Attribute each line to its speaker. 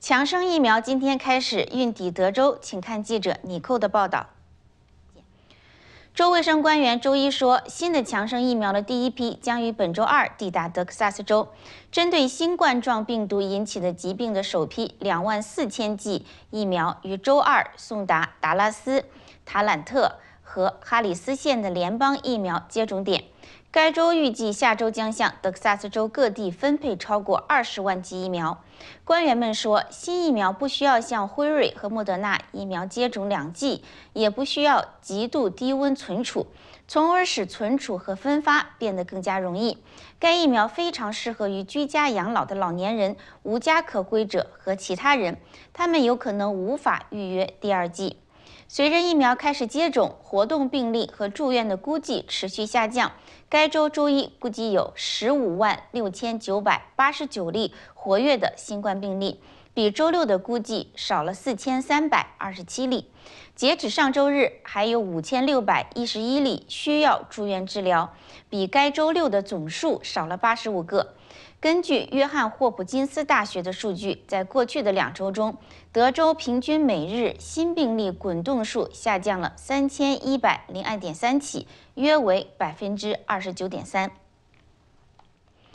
Speaker 1: 强生疫苗今天开始运抵德州，请看记者尼寇的报道。州卫生官员周一说，新的强生疫苗的第一批将于本周二抵达德克萨斯州，针对新冠状病毒引起的疾病的首批两万四千剂疫苗于周二送达达拉斯、塔兰特。和哈里斯县的联邦疫苗接种点。该州预计下周将向德克萨斯州各地分配超过二十万剂疫苗。官员们说，新疫苗不需要像辉瑞和莫德纳疫苗接种两剂，也不需要极度低温存储，从而使存储和分发变得更加容易。该疫苗非常适合于居家养老的老年人、无家可归者和其他人，他们有可能无法预约第二剂。随着疫苗开始接种，活动病例和住院的估计持续下降。该周周一估计有十五万六千九百八十九例活跃的新冠病例。比周六的估计少了四千三百二十七例，截止上周日还有五千六百一十一例需要住院治疗，比该周六的总数少了八十五个。根据约翰霍普金斯大学的数据，在过去的两周中，德州平均每日新病例滚动数下降了三千一百零二点三起，约为百分之二十九点三。